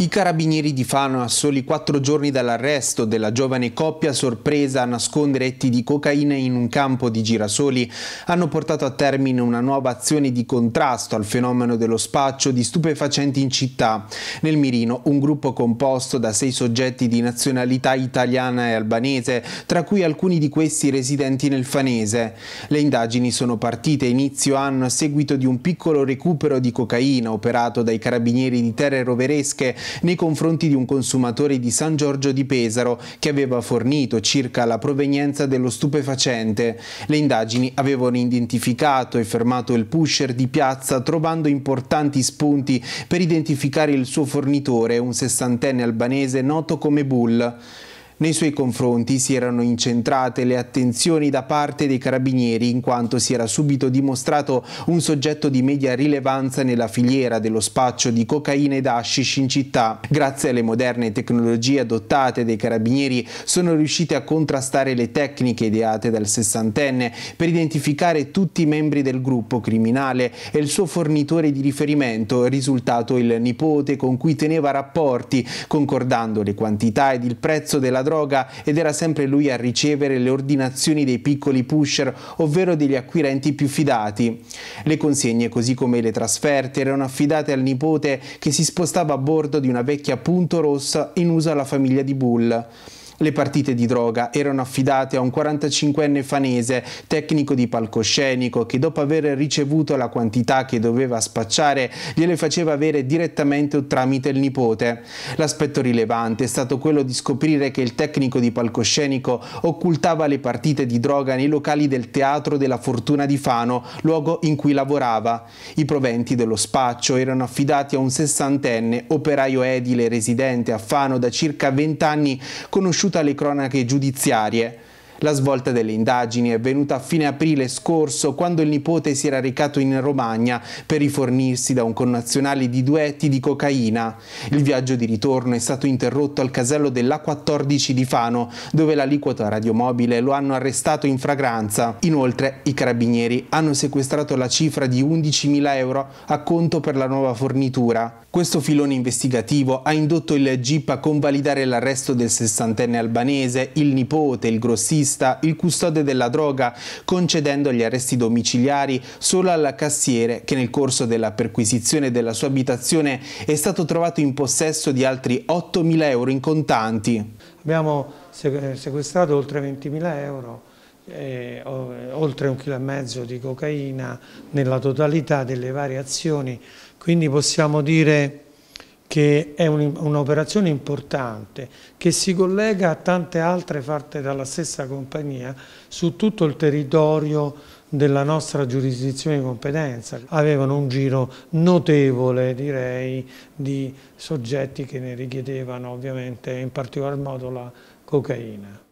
I carabinieri di Fano, a soli quattro giorni dall'arresto della giovane coppia sorpresa a nascondere etti di cocaina in un campo di girasoli, hanno portato a termine una nuova azione di contrasto al fenomeno dello spaccio di stupefacenti in città. Nel Mirino, un gruppo composto da sei soggetti di nazionalità italiana e albanese, tra cui alcuni di questi residenti nel Fanese. Le indagini sono partite inizio anno a seguito di un piccolo recupero di cocaina operato dai carabinieri di Terre Roveresche nei confronti di un consumatore di San Giorgio di Pesaro che aveva fornito circa la provenienza dello stupefacente. Le indagini avevano identificato e fermato il pusher di piazza trovando importanti spunti per identificare il suo fornitore, un sessantenne albanese noto come Bull. Nei suoi confronti si erano incentrate le attenzioni da parte dei carabinieri in quanto si era subito dimostrato un soggetto di media rilevanza nella filiera dello spaccio di cocaina ed hashish in città. Grazie alle moderne tecnologie adottate dai carabinieri sono riusciti a contrastare le tecniche ideate dal sessantenne per identificare tutti i membri del gruppo criminale e il suo fornitore di riferimento, risultato il nipote con cui teneva rapporti, concordando le quantità ed il prezzo della droga ed era sempre lui a ricevere le ordinazioni dei piccoli pusher, ovvero degli acquirenti più fidati. Le consegne, così come le trasferte, erano affidate al nipote che si spostava a bordo di una vecchia Punto Rossa in uso alla famiglia di Bull. Le partite di droga erano affidate a un 45enne fanese, tecnico di palcoscenico, che dopo aver ricevuto la quantità che doveva spacciare, gliele faceva avere direttamente o tramite il nipote. L'aspetto rilevante è stato quello di scoprire che il tecnico di palcoscenico occultava le partite di droga nei locali del Teatro della Fortuna di Fano, luogo in cui lavorava. I proventi dello spaccio erano affidati a un sessantenne, operaio edile residente a Fano da circa 20 anni, conosciuto conosciuta alle cronache giudiziarie. La svolta delle indagini è venuta a fine aprile scorso quando il nipote si era recato in Romagna per rifornirsi da un connazionale di duetti di cocaina. Il viaggio di ritorno è stato interrotto al casello dell'A14 di Fano dove l'aliquota radiomobile lo hanno arrestato in fragranza. Inoltre i carabinieri hanno sequestrato la cifra di 11.000 euro a conto per la nuova fornitura. Questo filone investigativo ha indotto il GIP a convalidare l'arresto del sessantenne albanese, il nipote, il grossista intervista il custode della droga, concedendo gli arresti domiciliari solo alla cassiere che nel corso della perquisizione della sua abitazione è stato trovato in possesso di altri 8.000 euro in contanti. Abbiamo sequestrato oltre 20.000 euro eh, oltre un chilo e mezzo di cocaina nella totalità delle varie azioni, quindi possiamo dire che è un'operazione importante, che si collega a tante altre fatte dalla stessa compagnia su tutto il territorio della nostra giurisdizione di competenza. Avevano un giro notevole, direi, di soggetti che ne richiedevano ovviamente in particolar modo la cocaina.